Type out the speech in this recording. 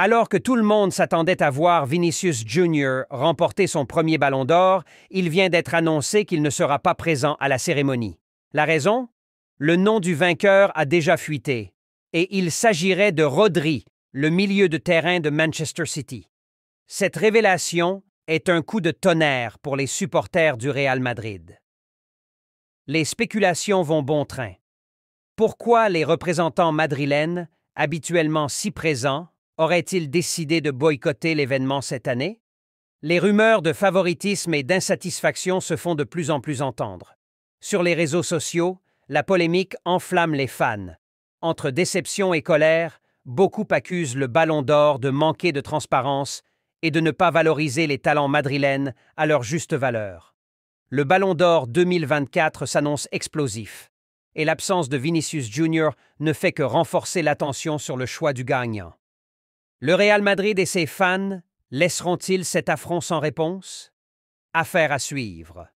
Alors que tout le monde s'attendait à voir Vinicius Jr. remporter son premier ballon d'or, il vient d'être annoncé qu'il ne sera pas présent à la cérémonie. La raison Le nom du vainqueur a déjà fuité, et il s'agirait de Rodri, le milieu de terrain de Manchester City. Cette révélation est un coup de tonnerre pour les supporters du Real Madrid. Les spéculations vont bon train. Pourquoi les représentants madrilènes, habituellement si présents, Aurait-il décidé de boycotter l'événement cette année Les rumeurs de favoritisme et d'insatisfaction se font de plus en plus entendre. Sur les réseaux sociaux, la polémique enflamme les fans. Entre déception et colère, beaucoup accusent le Ballon d'Or de manquer de transparence et de ne pas valoriser les talents madrilènes à leur juste valeur. Le Ballon d'Or 2024 s'annonce explosif, et l'absence de Vinicius Jr. ne fait que renforcer l'attention sur le choix du gagnant. Le Real Madrid et ses fans laisseront-ils cet affront sans réponse Affaire à suivre.